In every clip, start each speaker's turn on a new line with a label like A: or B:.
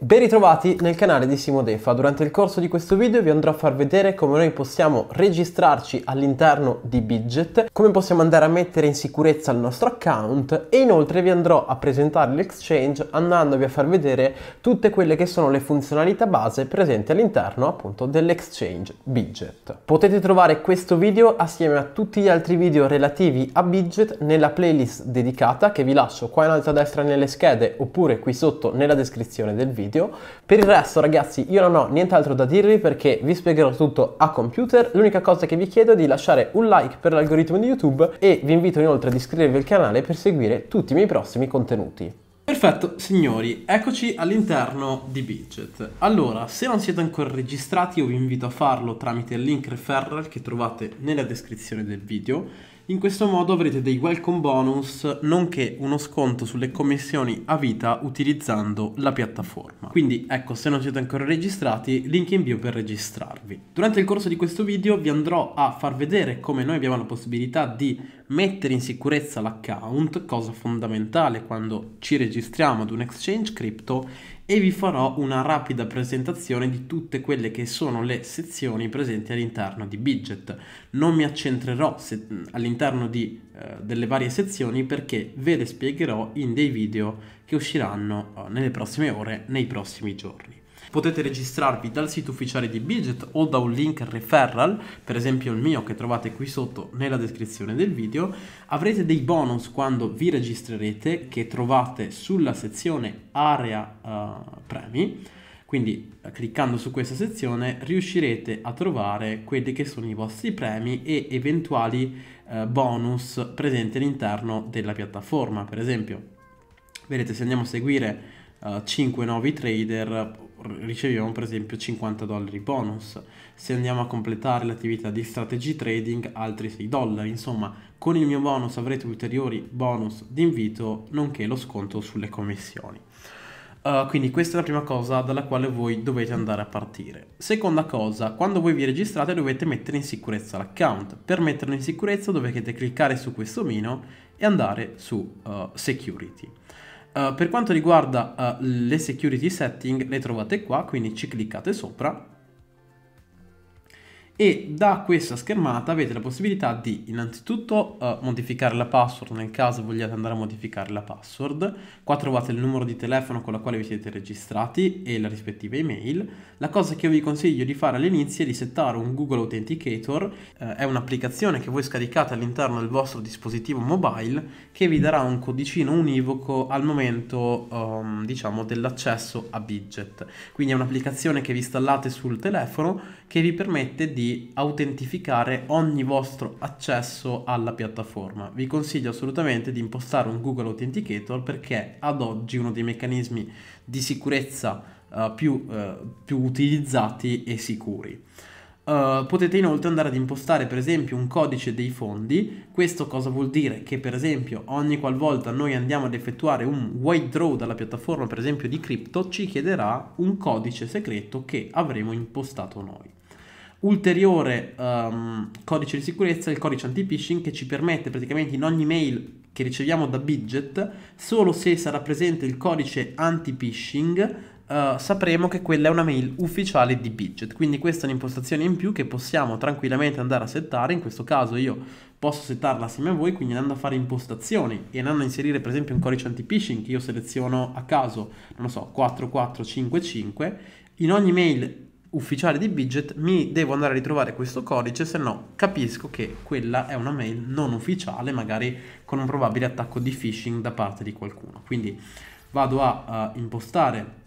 A: Ben ritrovati nel canale di Simodefa, durante il corso di questo video vi andrò a far vedere come noi possiamo registrarci all'interno di Bidget, come possiamo andare a mettere in sicurezza il nostro account e inoltre vi andrò a presentare l'exchange andandovi a far vedere tutte quelle che sono le funzionalità base presenti all'interno appunto dell'exchange Bidget. Potete trovare questo video assieme a tutti gli altri video relativi a Bidget nella playlist dedicata che vi lascio qua in alto a destra nelle schede oppure qui sotto nella descrizione del video video. Per il resto ragazzi io non ho nient'altro da dirvi perché vi spiegherò tutto a computer. L'unica cosa che vi chiedo è di lasciare un like per l'algoritmo di YouTube e vi invito inoltre ad iscrivervi al canale per seguire tutti i miei prossimi contenuti. Perfetto, signori, eccoci all'interno di Bidget. Allora, se non siete ancora registrati, io vi invito a farlo tramite il link referral che trovate nella descrizione del video. In questo modo avrete dei welcome bonus nonché uno sconto sulle commissioni a vita utilizzando la piattaforma. Quindi ecco, se non siete ancora registrati, link in bio per registrarvi. Durante il corso di questo video vi andrò a far vedere come noi abbiamo la possibilità di Mettere in sicurezza l'account, cosa fondamentale quando ci registriamo ad un exchange crypto e vi farò una rapida presentazione di tutte quelle che sono le sezioni presenti all'interno di Bidget. Non mi accentrerò se, all'interno di, eh, delle varie sezioni perché ve le spiegherò in dei video che usciranno eh, nelle prossime ore, nei prossimi giorni potete registrarvi dal sito ufficiale di Bidget o da un link referral, per esempio il mio che trovate qui sotto nella descrizione del video, avrete dei bonus quando vi registrerete che trovate sulla sezione area uh, premi. Quindi eh, cliccando su questa sezione riuscirete a trovare quelli che sono i vostri premi e eventuali eh, bonus presenti all'interno della piattaforma. Per esempio, vedete se andiamo a seguire eh, 5 nuovi trader riceviamo per esempio 50 dollari bonus, se andiamo a completare l'attività di strategy trading altri 6 dollari, insomma con il mio bonus avrete ulteriori bonus di invito nonché lo sconto sulle commissioni. Uh, quindi questa è la prima cosa dalla quale voi dovete andare a partire. Seconda cosa, quando voi vi registrate dovete mettere in sicurezza l'account. Per metterlo in sicurezza dovete cliccare su questo mino e andare su uh, security. Eh, per quanto riguarda uh, le security setting le trovate qua, quindi ci cliccate sopra e da questa schermata avete la possibilità di innanzitutto eh, modificare la password nel caso vogliate andare a modificare la password qua trovate il numero di telefono con la quale vi siete registrati e la rispettiva email la cosa che io vi consiglio di fare all'inizio è di settare un Google Authenticator eh, è un'applicazione che voi scaricate all'interno del vostro dispositivo mobile che vi darà un codicino univoco al momento um, diciamo dell'accesso a Bidget quindi è un'applicazione che vi installate sul telefono che vi permette di autentificare ogni vostro accesso alla piattaforma. Vi consiglio assolutamente di impostare un Google Authenticator perché ad oggi uno dei meccanismi di sicurezza uh, più, uh, più, utilizzati e sicuri. Uh, potete inoltre andare ad impostare per esempio un codice dei fondi, questo cosa vuol dire? Che per esempio ogni qualvolta noi andiamo ad effettuare un white draw dalla piattaforma per esempio di crypto ci chiederà un codice segreto che avremo impostato noi ulteriore um, codice di sicurezza, il codice anti-phishing, che ci permette praticamente in ogni mail che riceviamo da Bidget, solo se sarà presente il codice anti-phishing, uh, sapremo che quella è una mail ufficiale di Bidget. Quindi questa è un'impostazione in più che possiamo tranquillamente andare a settare, in questo caso io posso settarla assieme a voi, quindi andando a fare impostazioni e andando a inserire per esempio un codice anti-phishing che io seleziono a caso, non lo so, 4455, in ogni mail ufficiale di widget mi devo andare a ritrovare questo codice, se no capisco che quella è una mail non ufficiale, magari con un probabile attacco di phishing da parte di qualcuno. Quindi vado a uh, impostare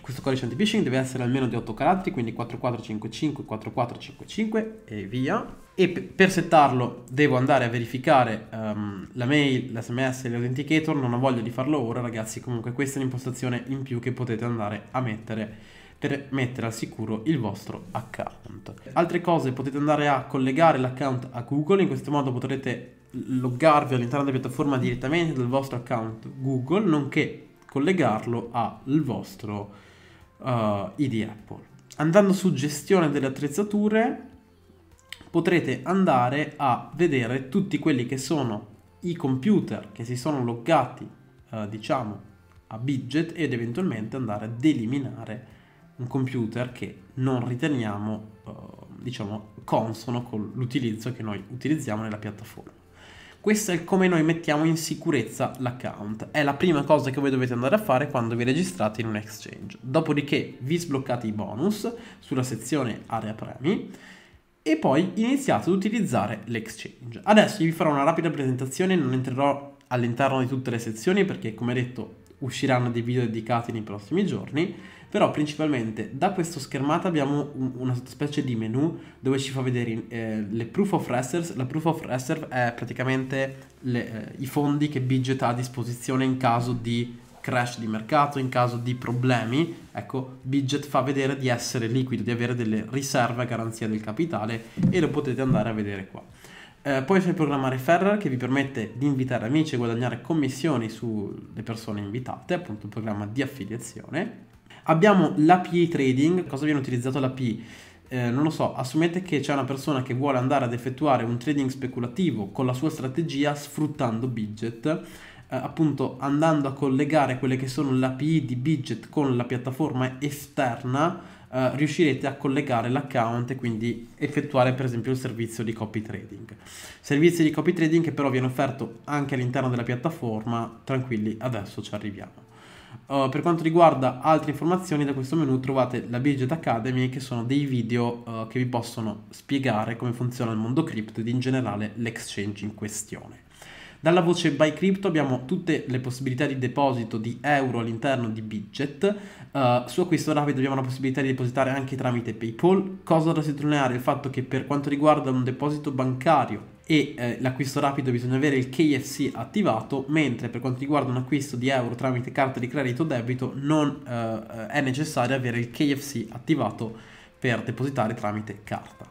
A: questo codice anti-phishing, deve essere almeno di 8 caratteri, quindi 4455, 4455 e via. E per settarlo devo andare a verificare um, la mail, l'sms, e l'authenticator, non ho voglia di farlo ora ragazzi, comunque questa è un'impostazione in più che potete andare a mettere per mettere al sicuro il vostro account. Altre cose potete andare a collegare l'account a Google, in questo modo potrete loggarvi all'interno della piattaforma direttamente dal vostro account Google, nonché collegarlo al vostro uh, eh, ID Apple. Andando su gestione delle attrezzature potrete andare a vedere tutti quelli che sono i computer che si sono loggati, eh, diciamo, a Bidget ed eventualmente andare ad eliminare un computer che non riteniamo, eh, diciamo, consono con l'utilizzo che noi utilizziamo nella piattaforma. Questo è come noi mettiamo in sicurezza l'account. È la prima cosa che voi dovete andare a fare quando vi registrate in un exchange. Dopodiché vi sbloccate i bonus sulla sezione area premi e poi iniziate ad utilizzare l'exchange. Adesso vi farò una rapida presentazione, non entrerò all'interno di tutte le sezioni perché come detto usciranno dei video dedicati nei prossimi giorni, però principalmente da questo schermata abbiamo una specie di menu dove ci fa vedere eh, le proof of reserves, la proof of reserve è praticamente le, eh, i fondi che Bidget ha a disposizione in caso di crash di mercato, in caso di problemi, ecco, Bidget fa vedere di essere liquido, di avere delle riserve a garanzia del capitale e lo potete andare a vedere qua. Eh, poi c'è il programma Referral che vi permette di invitare amici e guadagnare commissioni sulle persone invitate, appunto il programma di affiliazione. Abbiamo l'API Trading, cosa viene utilizzato l'API? Eh, non lo so, assumete che c'è una persona che vuole andare ad effettuare un trading speculativo con la sua strategia sfruttando budget, eh, appunto andando a collegare quelle che sono l'API di budget con la piattaforma esterna eh, riuscirete a collegare l'account e quindi effettuare per esempio il servizio di copy trading. Servizio di copy trading che però viene offerto anche all'interno della piattaforma, tranquilli, adesso ci arriviamo. Uh, per quanto riguarda altre informazioni da questo menu trovate la Bridget Academy che sono dei video uh, che vi possono spiegare come funziona il mondo crypto ed in generale l'exchange in questione. Dalla voce Buy Crypto abbiamo tutte le possibilità di deposito di euro all'interno di Bidget. Uh, eh, su acquisto rapido abbiamo la possibilità di depositare anche tramite PayPal. Cosa da sottolineare è il fatto che per quanto riguarda un deposito bancario e eh, l'acquisto rapido bisogna avere il KFC attivato, mentre per quanto riguarda un acquisto di euro tramite carta di credito o debito non eh, eh è necessario avere il KFC attivato per depositare tramite carta.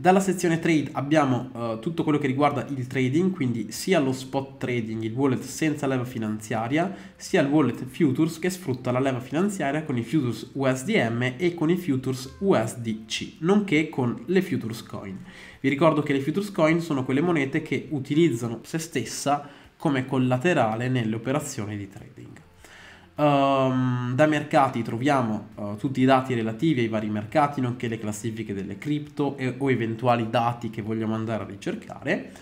A: Dalla sezione trade abbiamo uh, tutto quello che riguarda il trading, quindi sia lo spot trading, il wallet senza leva finanziaria, sia il wallet futures che sfrutta la leva finanziaria con i futures USDM e con i futures USDC, nonché con le futures coin. Vi ricordo che le futures coin sono quelle monete che utilizzano se stessa come collaterale nelle operazioni di trading. Um, da mercati troviamo uh, tutti i dati relativi ai vari mercati, nonché le classifiche delle cripto o eventuali dati che vogliamo andare a ricercare.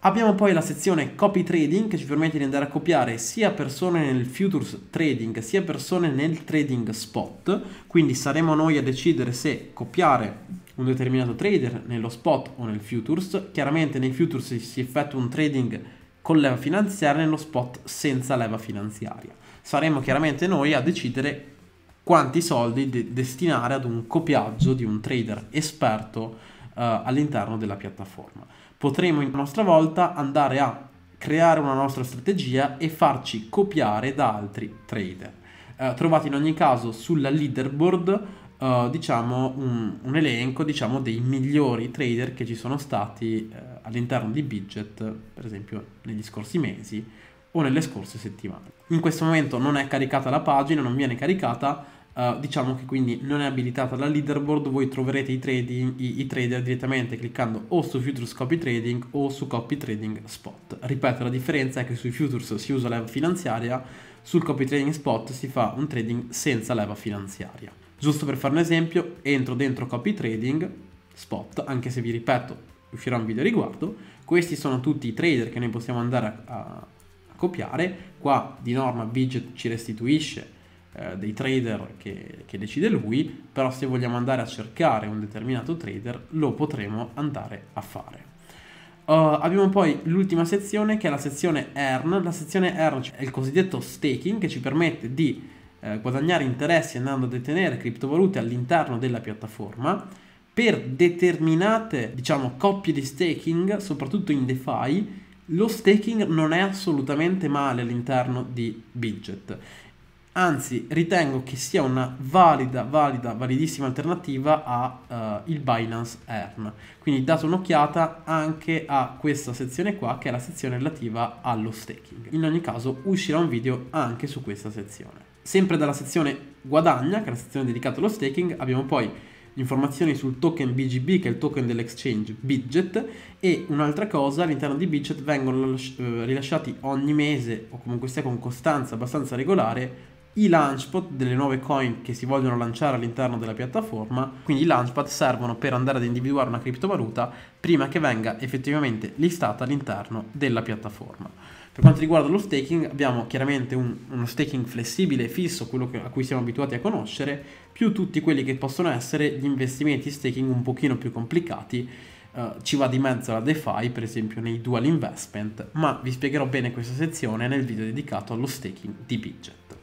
A: Abbiamo poi la sezione copy trading che ci permette di andare a copiare sia persone nel futures trading sia persone nel trading spot, quindi saremo noi a decidere se copiare un determinato trader nello spot o nel futures. Chiaramente nei futures si effettua un trading con leva finanziaria, nello spot senza leva finanziaria saremo chiaramente noi a decidere quanti soldi de- destinare ad un copiaggio di un trader esperto eh, all'interno della piattaforma. Potremo a nostra volta andare a creare una nostra strategia e farci copiare da altri trader. Eh, trovate in ogni caso sulla leaderboard Uh, diciamo un, un elenco diciamo, dei migliori trader che ci sono stati uh, all'interno di Bidget, per esempio negli scorsi mesi o nelle scorse settimane. In questo momento non è caricata la pagina, non viene caricata, Uh, diciamo che quindi non è abilitata la leaderboard, voi troverete i, trading, i, i trader direttamente cliccando o su Futures Copy Trading o su Copy Trading Spot. Ripeto, la differenza è che sui Futures si usa leva finanziaria, sul Copy Trading Spot si fa un trading senza leva finanziaria. Giusto per fare un esempio, entro dentro Copy Trading Spot, anche se vi ripeto, uscirà un video a riguardo. Questi sono tutti i trader che noi possiamo andare a, a copiare, qua di norma Bidget ci restituisce eh, dei trader che, che decide lui, però se vogliamo andare a cercare un determinato trader lo potremo andare a fare. Uh, abbiamo poi l'ultima sezione che è la sezione earn. La sezione earn è il cosiddetto staking che ci permette di eh, guadagnare interessi andando a detenere criptovalute all'interno della piattaforma. Per determinate, diciamo, coppie di staking, soprattutto in DeFi, lo staking non è assolutamente male all'interno di Bidget. Anzi, ritengo che sia una valida, valida, validissima alternativa al eh, uh, Binance Earn. Quindi date un'occhiata anche a questa sezione qua, che è la sezione relativa allo staking. In ogni caso uscirà un video anche su questa sezione. Sempre dalla sezione guadagna, che è la sezione dedicata allo staking, abbiamo poi informazioni sul token BGB, che è il token dell'exchange Bidget, e un'altra cosa, all'interno di Bidget vengono eh, rilasciati ogni mese, o comunque sia con costanza abbastanza regolare, i launchpad delle nuove coin che si vogliono lanciare all'interno della piattaforma, quindi i launchpad servono per andare ad individuare una criptovaluta prima che venga effettivamente listata all'interno della piattaforma. Per quanto riguarda lo staking, abbiamo chiaramente un, uno staking flessibile, e fisso, quello che, a cui siamo abituati a conoscere, più tutti quelli che possono essere gli investimenti staking un pochino più complicati. Eh, ci va di mezzo la DeFi, per esempio nei dual investment, ma vi spiegherò bene questa sezione nel video dedicato allo staking di Bidget.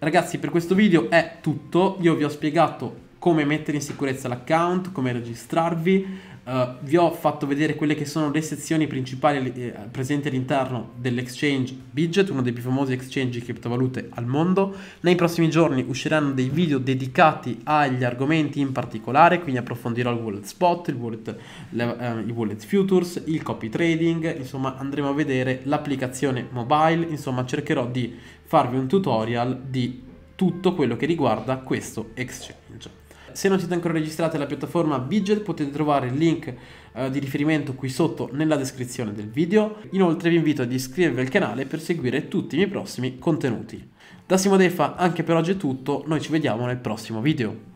A: Ragazzi, per questo video è tutto. Io vi ho spiegato come mettere in sicurezza l'account, come registrarvi, Uh, vi ho fatto vedere quelle che sono le sezioni principali eh, presenti all'interno dell'exchange Bidget, uno dei più famosi exchange di criptovalute al mondo. Nei prossimi giorni usciranno dei video dedicati agli argomenti in particolare, quindi approfondirò il wallet spot, il wallet, le, eh, i wallet futures, il copy trading, insomma andremo a vedere l'applicazione mobile, insomma cercherò di farvi un tutorial di tutto quello che riguarda questo exchange se non siete ancora registrati alla piattaforma Bidget potete trovare il link eh, di riferimento qui sotto nella descrizione del video. Inoltre vi invito ad iscrivervi al canale per seguire tutti i miei prossimi contenuti. Da Defa anche per oggi è tutto, noi ci vediamo nel prossimo video.